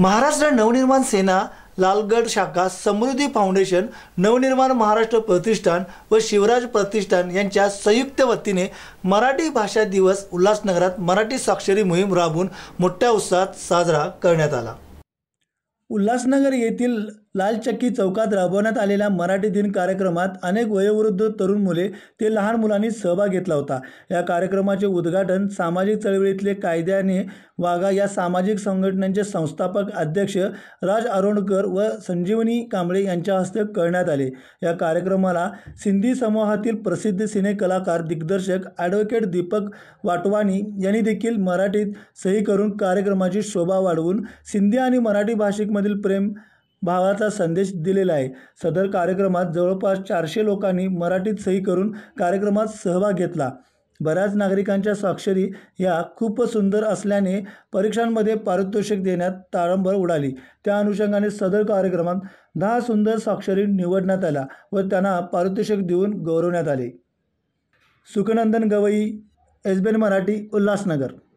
महाराष्ट्र नवनिर्माण सेना लालगड शाखा समृद्धी फाउंडेशन नवनिर्माण महाराष्ट्र प्रतिष्ठान व शिवराज प्रतिष्ठान यांच्या संयुक्त वतीने मराठी भाषा दिवस उल्हासनगरात मराठी साक्षरी मोहीम राबवून मोठ्या उत्साहात साजरा करण्यात आला उल्हासनगर येथील लालचक्की चौकात राबवण्यात आलेल्या मराठी दिन कार्यक्रमात अनेक वयोवृद्ध तरुण मुले ते लहान मुलांनी सहभाग घेतला होता या कार्यक्रमाचे उद्घाटन सामाजिक चळवळीतले कायद्याने वागा या सामाजिक संघटनांचे संस्थापक अध्यक्ष राज अरोणकर व संजीवनी कांबळे यांच्या हस्ते करण्यात आले या कार्यक्रमाला सिंधी समूहातील प्रसिद्ध सिने कलाकार दिग्दर्शक ॲडव्होकेट दीपक वाटवाणी यांनी देखील मराठीत सही करून कार्यक्रमाची शोभा वाढवून सिंधी आणि मराठी भाषिक मधील प्रेम भावाचा संदेश दिलेला आहे सदर कार्यक्रमात जवळपास चारशे लोकांनी मराठीत सही करून कार्यक्रमात सहभाग घेतला बऱ्याच नागरिकांच्या स्वाक्षरी या खूप सुंदर असल्याने परीक्षांमध्ये पारितोषिक देण्यात ताळंबळ उडाली त्या अनुषंगाने सदर कार्यक्रमात दहा सुंदर स्वाक्षरी निवडण्यात आल्या व त्यांना पारितोषिक देऊन गौरवण्यात आले सुखनंदन गवई एसबेन मराठी उल्हासनगर